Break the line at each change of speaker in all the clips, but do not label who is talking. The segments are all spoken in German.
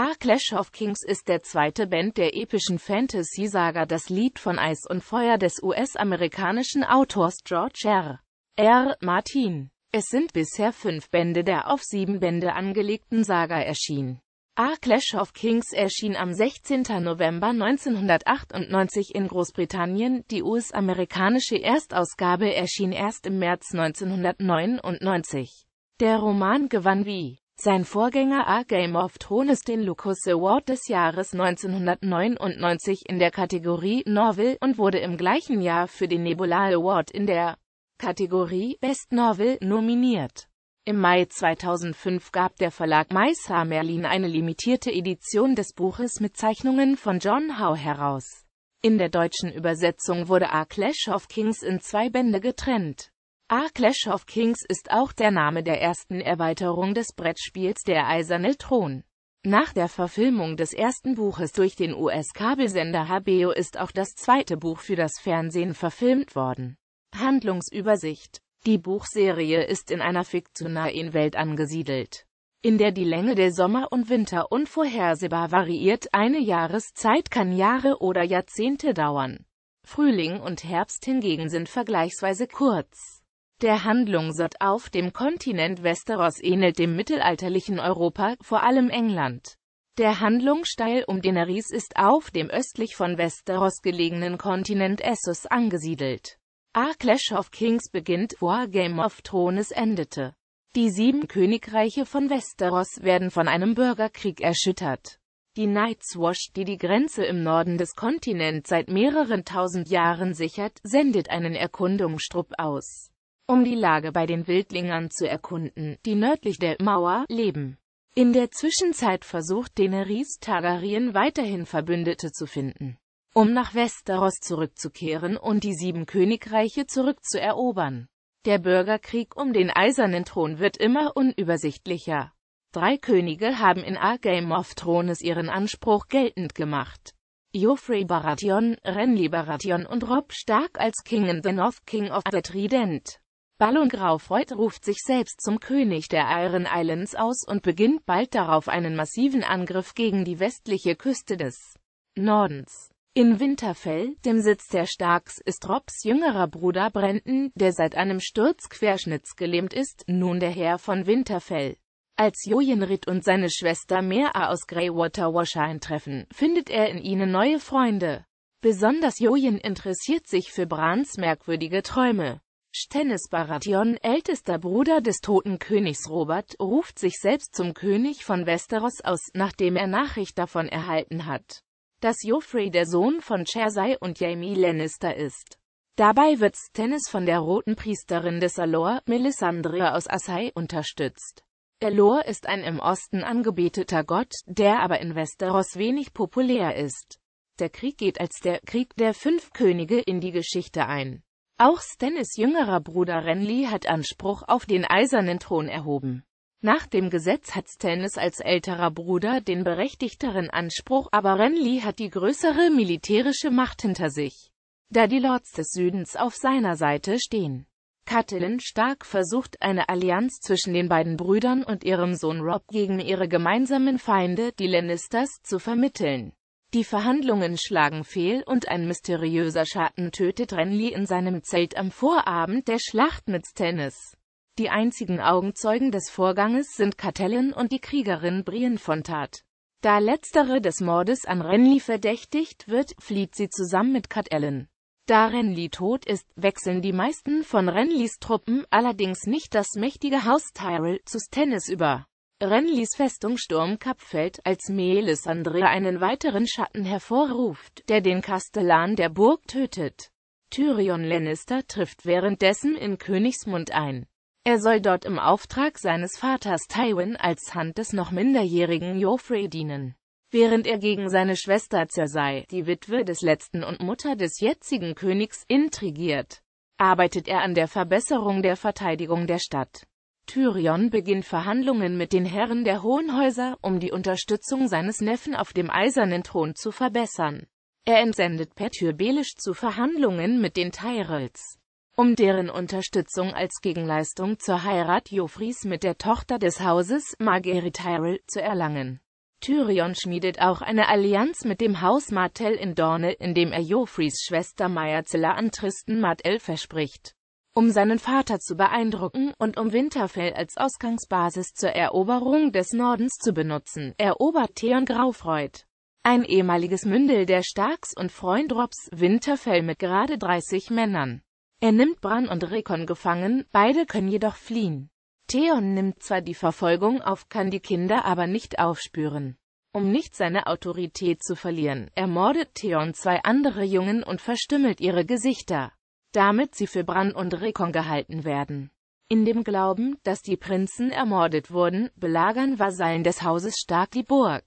A Clash of Kings ist der zweite Band der epischen Fantasy-Saga das Lied von Eis und Feuer des US-amerikanischen Autors George R. R. Martin. Es sind bisher fünf Bände der auf sieben Bände angelegten Saga erschienen. A Clash of Kings erschien am 16. November 1998 in Großbritannien, die US-amerikanische Erstausgabe erschien erst im März 1999. Der Roman gewann wie sein Vorgänger A Game of Thrones den Lucas Award des Jahres 1999 in der Kategorie Novel und wurde im gleichen Jahr für den Nebula Award in der Kategorie Best Novel nominiert. Im Mai 2005 gab der Verlag Maisa Merlin eine limitierte Edition des Buches mit Zeichnungen von John Howe heraus. In der deutschen Übersetzung wurde A Clash of Kings in zwei Bände getrennt. A Clash of Kings ist auch der Name der ersten Erweiterung des Brettspiels Der eiserne Thron. Nach der Verfilmung des ersten Buches durch den US-Kabelsender HBO ist auch das zweite Buch für das Fernsehen verfilmt worden. Handlungsübersicht Die Buchserie ist in einer fiktionalen Welt angesiedelt, in der die Länge der Sommer und Winter unvorhersehbar variiert. Eine Jahreszeit kann Jahre oder Jahrzehnte dauern. Frühling und Herbst hingegen sind vergleichsweise kurz. Der Handlungsort auf dem Kontinent Westeros ähnelt dem mittelalterlichen Europa, vor allem England. Der Handlungssteil um Daenerys ist auf dem östlich von Westeros gelegenen Kontinent Essos angesiedelt. A Clash of Kings beginnt, wo A Game of Thrones endete. Die sieben Königreiche von Westeros werden von einem Bürgerkrieg erschüttert. Die Night's Watch, die die Grenze im Norden des Kontinents seit mehreren tausend Jahren sichert, sendet einen Erkundungsstrupp aus um die Lage bei den Wildlingern zu erkunden, die nördlich der Mauer leben. In der Zwischenzeit versucht Daenerys Targaryen weiterhin Verbündete zu finden, um nach Westeros zurückzukehren und die sieben Königreiche zurückzuerobern. Der Bürgerkrieg um den eisernen Thron wird immer unübersichtlicher. Drei Könige haben in A Game of Thrones ihren Anspruch geltend gemacht. Joffrey Baratheon, Renly Baratheon und Rob Stark als King in the North King of the Trident. Ballon Graufreud ruft sich selbst zum König der Iron Islands aus und beginnt bald darauf einen massiven Angriff gegen die westliche Küste des Nordens. In Winterfell, dem Sitz der Starks, ist Robs jüngerer Bruder Brenton, der seit einem Sturz querschnittsgelähmt ist, nun der Herr von Winterfell. Als Jojenrit und seine Schwester Mera aus Greywater Washer eintreffen, findet er in ihnen neue Freunde. Besonders Jojen interessiert sich für Brans merkwürdige Träume. Stennis Baratheon, ältester Bruder des toten Königs Robert, ruft sich selbst zum König von Westeros aus, nachdem er Nachricht davon erhalten hat, dass Joffrey der Sohn von Cersei und Jaime Lannister ist. Dabei wird Stennis von der roten Priesterin des Alor, Melisandre aus Assai, unterstützt. Alor ist ein im Osten angebeteter Gott, der aber in Westeros wenig populär ist. Der Krieg geht als der Krieg der Fünf Könige in die Geschichte ein. Auch Stannis jüngerer Bruder Renly hat Anspruch auf den eisernen Thron erhoben. Nach dem Gesetz hat Stannis als älterer Bruder den berechtigteren Anspruch, aber Renly hat die größere militärische Macht hinter sich, da die Lords des Südens auf seiner Seite stehen. Catelyn Stark versucht eine Allianz zwischen den beiden Brüdern und ihrem Sohn Rob gegen ihre gemeinsamen Feinde, die Lannisters, zu vermitteln. Die Verhandlungen schlagen fehl und ein mysteriöser Schatten tötet Renly in seinem Zelt am Vorabend der Schlacht mit Stannis. Die einzigen Augenzeugen des Vorganges sind Catellen und die Kriegerin Brienne von Tat. Da letztere des Mordes an Renly verdächtigt wird, flieht sie zusammen mit Catellen. Da Renly tot ist, wechseln die meisten von Renlys Truppen allerdings nicht das mächtige Haus Tyrell zu Stannis über. Renlis ließ Festungssturm Kapfeld, als Melisandre einen weiteren Schatten hervorruft, der den Kastellan der Burg tötet. Tyrion Lannister trifft währenddessen in Königsmund ein. Er soll dort im Auftrag seines Vaters Tywin als Hand des noch minderjährigen Joffrey dienen. Während er gegen seine Schwester Cersei, die Witwe des letzten und Mutter des jetzigen Königs, intrigiert, arbeitet er an der Verbesserung der Verteidigung der Stadt. Tyrion beginnt Verhandlungen mit den Herren der Hohenhäuser, um die Unterstützung seines Neffen auf dem eisernen Thron zu verbessern. Er entsendet Petyr Belisch zu Verhandlungen mit den Tyrells, um deren Unterstützung als Gegenleistung zur Heirat Jofris mit der Tochter des Hauses, Margaery Tyrell, zu erlangen. Tyrion schmiedet auch eine Allianz mit dem Haus Martell in Dorne, indem er Jofris Schwester Maya Zilla an Tristan Martell verspricht um seinen Vater zu beeindrucken und um Winterfell als Ausgangsbasis zur Eroberung des Nordens zu benutzen, erobert Theon Graufreud, ein ehemaliges Mündel der Starks und Freundrops Winterfell mit gerade 30 Männern. Er nimmt Bran und Rekon gefangen, beide können jedoch fliehen. Theon nimmt zwar die Verfolgung auf, kann die Kinder aber nicht aufspüren. Um nicht seine Autorität zu verlieren, ermordet Theon zwei andere Jungen und verstümmelt ihre Gesichter damit sie für Bran und Rekon gehalten werden. In dem Glauben, dass die Prinzen ermordet wurden, belagern Vasallen des Hauses stark die Burg.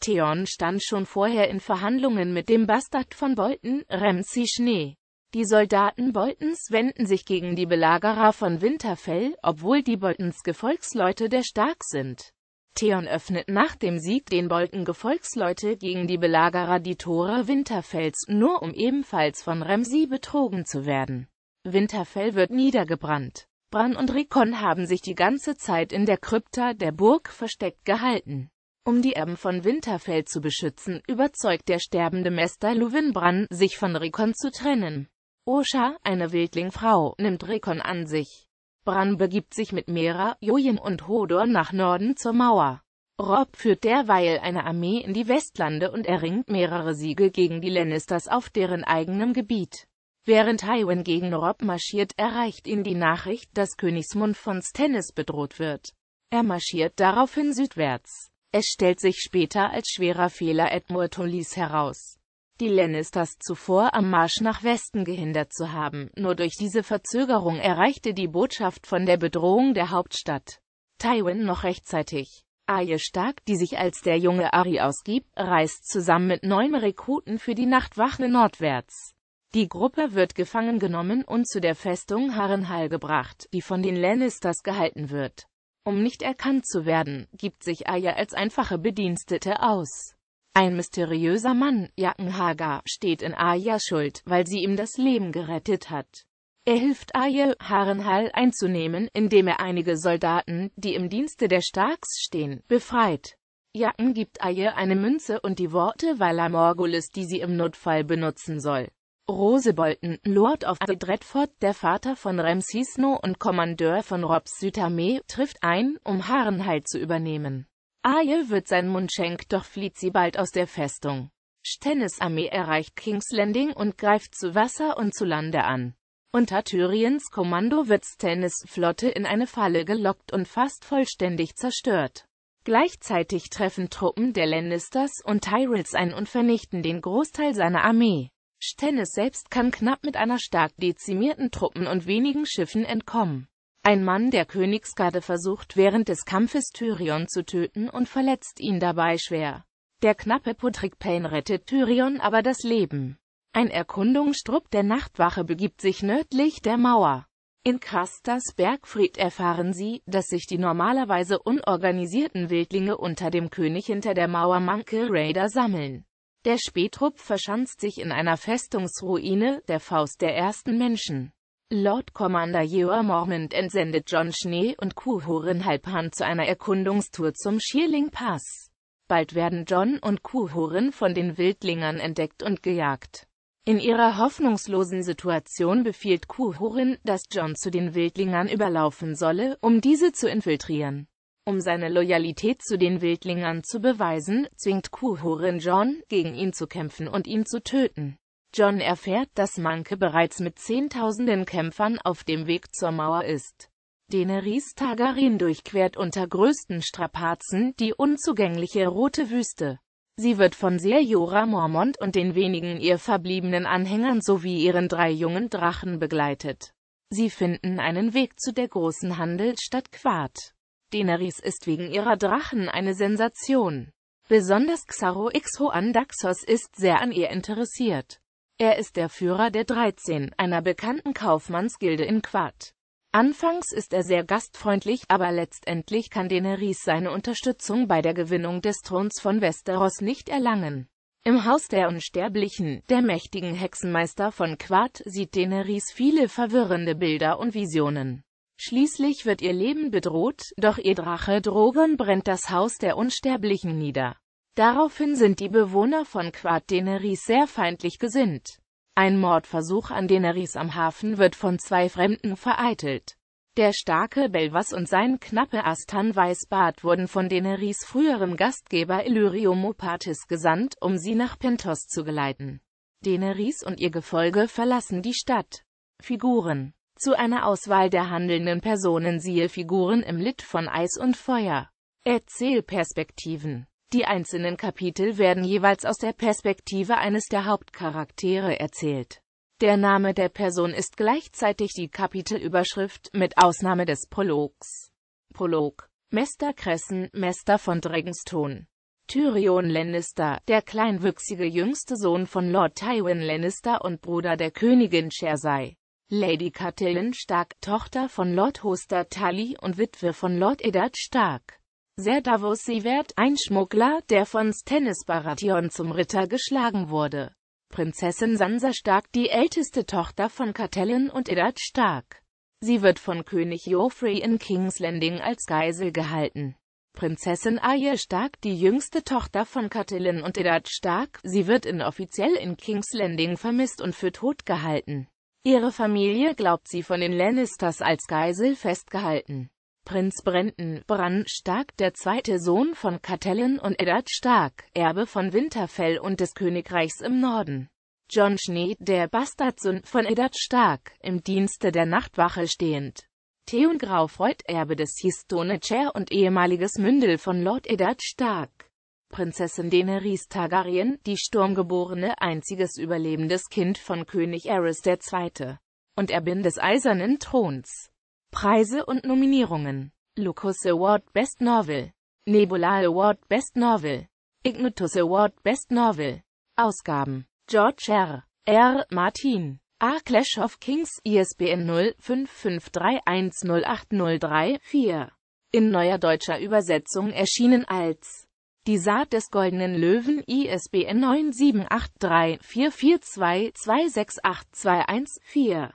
Theon stand schon vorher in Verhandlungen mit dem Bastard von Bolton, Ramsay Schnee. Die Soldaten Boltons wenden sich gegen die Belagerer von Winterfell, obwohl die Boltons Gefolgsleute der Stark sind. Theon öffnet nach dem Sieg den Bolken Gefolgsleute gegen die Belagerer die Tore Winterfells, nur um ebenfalls von Ramsay betrogen zu werden. Winterfell wird niedergebrannt. Bran und Rickon haben sich die ganze Zeit in der Krypta der Burg versteckt gehalten. Um die Erben von Winterfell zu beschützen, überzeugt der sterbende Mester Luwin Bran, sich von Rickon zu trennen. Osha, eine Wildlingfrau, nimmt Rickon an sich. Bran begibt sich mit Mera, Jojen und Hodor nach Norden zur Mauer. Rob führt derweil eine Armee in die Westlande und erringt mehrere Siege gegen die Lannisters auf deren eigenem Gebiet. Während Tywin gegen Rob marschiert, erreicht ihn die Nachricht, dass Königsmund von Stannis bedroht wird. Er marschiert daraufhin südwärts. Es stellt sich später als schwerer Fehler Edmure Tullys heraus die Lannisters zuvor am Marsch nach Westen gehindert zu haben. Nur durch diese Verzögerung erreichte die Botschaft von der Bedrohung der Hauptstadt Tywin noch rechtzeitig. Arya Stark, die sich als der junge Ari ausgibt, reist zusammen mit neun Rekruten für die Nachtwache nordwärts. Die Gruppe wird gefangen genommen und zu der Festung Harrenhal gebracht, die von den Lannisters gehalten wird. Um nicht erkannt zu werden, gibt sich Arya als einfache Bedienstete aus. Ein mysteriöser Mann, Jackenhager, steht in Ayas Schuld, weil sie ihm das Leben gerettet hat. Er hilft Aye, Harenhal einzunehmen, indem er einige Soldaten, die im Dienste der Starks stehen, befreit. Jacken gibt Aye eine Münze und die Worte Valar Morgulis, die sie im Notfall benutzen soll. Rose Bolton, Lord of the Dreadfort, der Vater von Ramsay und Kommandeur von Rob Südarmee, trifft ein, um Harenhal zu übernehmen. Aye wird sein Mundschenk, doch flieht sie bald aus der Festung. Stennis Armee erreicht King's Landing und greift zu Wasser und zu Lande an. Unter Tyriens Kommando wird Stannis Flotte in eine Falle gelockt und fast vollständig zerstört. Gleichzeitig treffen Truppen der Lannisters und Tyrells ein und vernichten den Großteil seiner Armee. Stennis selbst kann knapp mit einer stark dezimierten Truppen und wenigen Schiffen entkommen. Ein Mann der Königsgarde versucht während des Kampfes Tyrion zu töten und verletzt ihn dabei schwer. Der knappe Patrick Payne rettet Tyrion aber das Leben. Ein Erkundungsstrupp der Nachtwache begibt sich nördlich der Mauer. In Krastas Bergfried erfahren sie, dass sich die normalerweise unorganisierten Wildlinge unter dem König hinter der Mauer Manke Raider sammeln. Der Spätrupp verschanzt sich in einer Festungsruine, der Faust der ersten Menschen. Lord Commander Ewer Mormont entsendet John Schnee und Kuhoren Halbhand zu einer Erkundungstour zum Schierling Pass. Bald werden John und Kuhoren von den Wildlingern entdeckt und gejagt. In ihrer hoffnungslosen Situation befiehlt Kuhorin, dass John zu den Wildlingern überlaufen solle, um diese zu infiltrieren. Um seine Loyalität zu den Wildlingern zu beweisen, zwingt Kuhorin John, gegen ihn zu kämpfen und ihn zu töten. John erfährt, dass Manke bereits mit zehntausenden Kämpfern auf dem Weg zur Mauer ist. Daenerys Targaryen durchquert unter größten Strapazen die unzugängliche Rote Wüste. Sie wird von Ser-Jora Mormont und den wenigen ihr verbliebenen Anhängern sowie ihren drei jungen Drachen begleitet. Sie finden einen Weg zu der großen Handelsstadt Quart. Daenerys ist wegen ihrer Drachen eine Sensation. Besonders Xaro Xhoan Daxos ist sehr an ihr interessiert. Er ist der Führer der 13, einer bekannten Kaufmannsgilde in Quart. Anfangs ist er sehr gastfreundlich, aber letztendlich kann Daenerys seine Unterstützung bei der Gewinnung des Throns von Westeros nicht erlangen. Im Haus der Unsterblichen, der mächtigen Hexenmeister von Quart, sieht Daenerys viele verwirrende Bilder und Visionen. Schließlich wird ihr Leben bedroht, doch ihr Drache Drogon brennt das Haus der Unsterblichen nieder. Daraufhin sind die Bewohner von Quad Deneris sehr feindlich gesinnt. Ein Mordversuch an Deneris am Hafen wird von zwei Fremden vereitelt. Der starke Belvas und sein knappe Astan Weißbart wurden von Deneris früherem Gastgeber Illyrium Opatis gesandt, um sie nach Pentos zu geleiten. Deneris und ihr Gefolge verlassen die Stadt. Figuren Zu einer Auswahl der handelnden Personen siehe Figuren im Lid von Eis und Feuer. Erzählperspektiven die einzelnen Kapitel werden jeweils aus der Perspektive eines der Hauptcharaktere erzählt. Der Name der Person ist gleichzeitig die Kapitelüberschrift, mit Ausnahme des Prologs. Prolog Mester Cressen, Mester von Dragonstone. Tyrion Lannister, der kleinwüchsige jüngste Sohn von Lord Tywin Lannister und Bruder der Königin Cersei. Lady Catelyn Stark, Tochter von Lord Hoster Tully und Witwe von Lord Eddard Stark sehr davos Sivert, ein Schmuggler, der von Stennis Baratheon zum Ritter geschlagen wurde. Prinzessin Sansa Stark, die älteste Tochter von Catelyn und Eddard Stark. Sie wird von König Joffrey in King's Landing als Geisel gehalten. Prinzessin Arya Stark, die jüngste Tochter von Catelyn und Eddard Stark, sie wird inoffiziell in King's Landing vermisst und für tot gehalten. Ihre Familie glaubt sie von den Lannisters als Geisel festgehalten. Prinz Brenden Brann Stark, der zweite Sohn von Katellen und Eddard Stark, Erbe von Winterfell und des Königreichs im Norden. John Schnee, der Bastardsohn von Eddard Stark, im Dienste der Nachtwache stehend. Theon Graufreud, Erbe des Histone Chair und ehemaliges Mündel von Lord Eddard Stark. Prinzessin Daenerys Targaryen, die sturmgeborene einziges überlebendes Kind von König Aerys II. und Erbin des Eisernen Throns. Preise und Nominierungen Lucas Award Best Novel Nebula Award Best Novel Ignatus Award Best Novel Ausgaben George R. R. Martin A Clash of Kings ISBN e 0553108034 in neuer deutscher Übersetzung erschienen als Die Saat des goldenen Löwen ISBN e 97834422682114